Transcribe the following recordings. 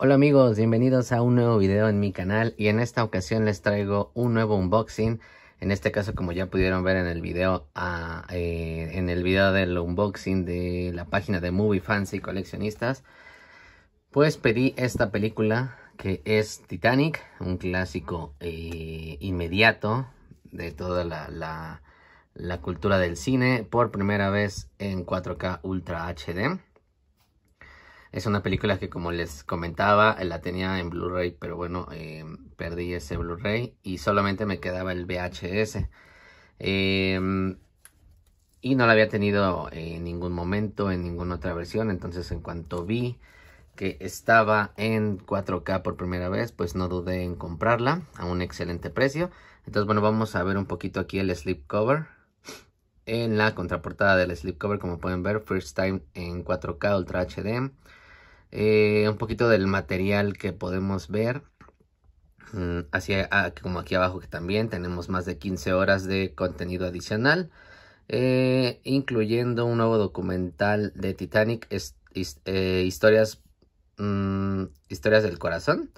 Hola amigos, bienvenidos a un nuevo video en mi canal y en esta ocasión les traigo un nuevo unboxing. En este caso como ya pudieron ver en el video, ah, eh, en el video del unboxing de la página de Movie Fans y Coleccionistas, pues pedí esta película que es Titanic, un clásico eh, inmediato de toda la, la, la cultura del cine por primera vez en 4K Ultra HD. Es una película que como les comentaba la tenía en Blu-ray, pero bueno, eh, perdí ese Blu-ray y solamente me quedaba el VHS. Em, y no la había tenido en ningún momento, en ninguna otra versión, entonces en cuanto vi que estaba en 4K por primera vez, pues no dudé en comprarla a un excelente precio. Entonces, bueno, vamos a ver un poquito aquí el cover. En la contraportada del slipcover, como pueden ver, First Time en 4K Ultra HD. Eh, un poquito del material que podemos ver. Mm, hacia, ah, como aquí abajo que también tenemos más de 15 horas de contenido adicional. Eh, incluyendo un nuevo documental de Titanic, eh, historias, mm, historias del corazón.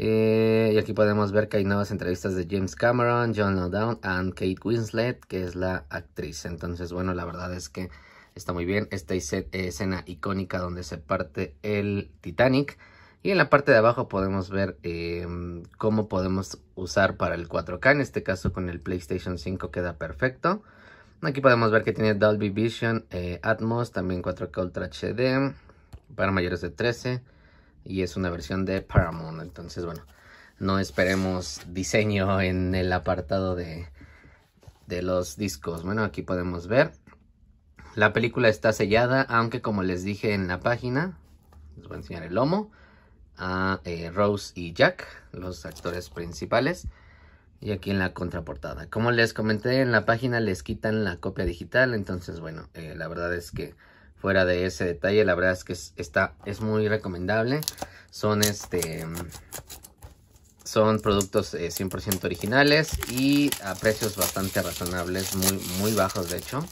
y aquí podemos ver que hay nuevas entrevistas de James Cameron, John Lowdown y Kate Winslet, que es la actriz. Entonces, bueno, la verdad es que Está muy bien. Esta eh, escena icónica donde se parte el Titanic. Y en la parte de abajo podemos ver em, cómo podemos usar para el 4K. En este caso con el PlayStation 5 queda perfecto. Aquí podemos ver que tiene Dolby Vision, eh, Atmos, también 4K Ultra HD para mayores de 13. Y es una versión de Paramount. Entonces, bueno, no esperemos diseño en el apartado de, de los discos. Bueno, aquí podemos ver la película está sellada, aunque como les dije en la página, les voy a enseñar el lomo, a eh, Rose y Jack, los actores principales. Y aquí en la contraportada. Como les comenté en la página, les quitan la copia digital. Entonces, bueno, eh, la verdad es que fuera de ese detalle, la verdad es que está, es muy recomendable. Son este... Son productos 100% eh, originales y a precios bastante razonables, muy, muy bajos de hecho.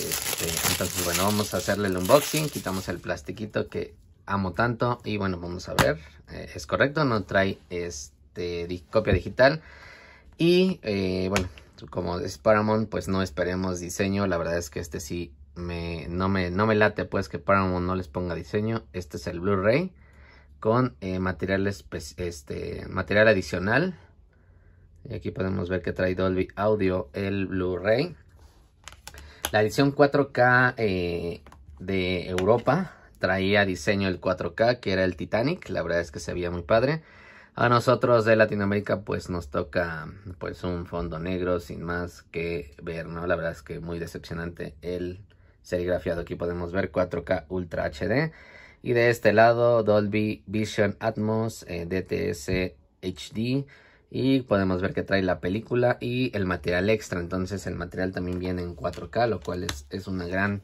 Este, entonces, bueno, vamos a hacerle el unboxing. Quitamos el plastiquito que amo tanto. Y bueno, vamos a ver. Eh, es correcto, no trae este, copia digital. Y eh, bueno, como es Paramount, pues no esperemos diseño. La verdad es que este sí me, no, me, no me late, pues que Paramount no les ponga diseño. Este es el Blu-ray con eh, este, material adicional. Y aquí podemos ver que trae Dolby Audio el Blu-ray. La edición 4K eh, de Europa traía diseño el 4K, que era el Titanic. La verdad es que se veía muy padre. A nosotros de Latinoamérica, pues nos toca pues un fondo negro sin más que ver, ¿no? La verdad es que muy decepcionante el serigrafiado. Aquí podemos ver 4K Ultra HD. Y de este lado, Dolby Vision Atmos, eh, DTS HD. Y podemos ver que trae la película y el material extra. Entonces el material también viene en 4K, lo cual es, es una gran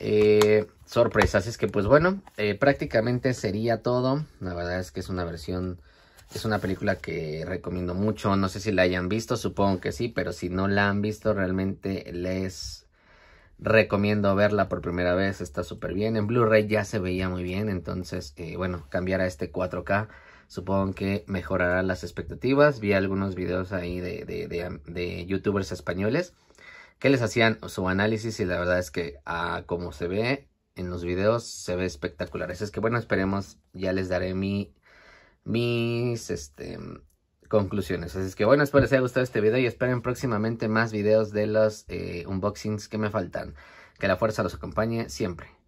eh, sorpresa. Así es que pues bueno, eh, prácticamente sería todo. La verdad es que es una versión, es una película que recomiendo mucho. No sé si la hayan visto, supongo que sí, pero si no la han visto realmente les recomiendo verla por primera vez. Está súper bien. En Blu-ray ya se veía muy bien, entonces eh, bueno, cambiar a este 4K Supongo que mejorará las expectativas. Vi algunos videos ahí de, youtubers españoles que les hacían su análisis y la verdad es que ah, como se ve en los videos se ve espectacular. Así es que bueno, esperemos, ya les daré mi, mis este, conclusiones. Así es que bueno, espero les haya gustado este video y esperen próximamente más videos de los eh, unboxings que me faltan. Que la fuerza los acompañe siempre.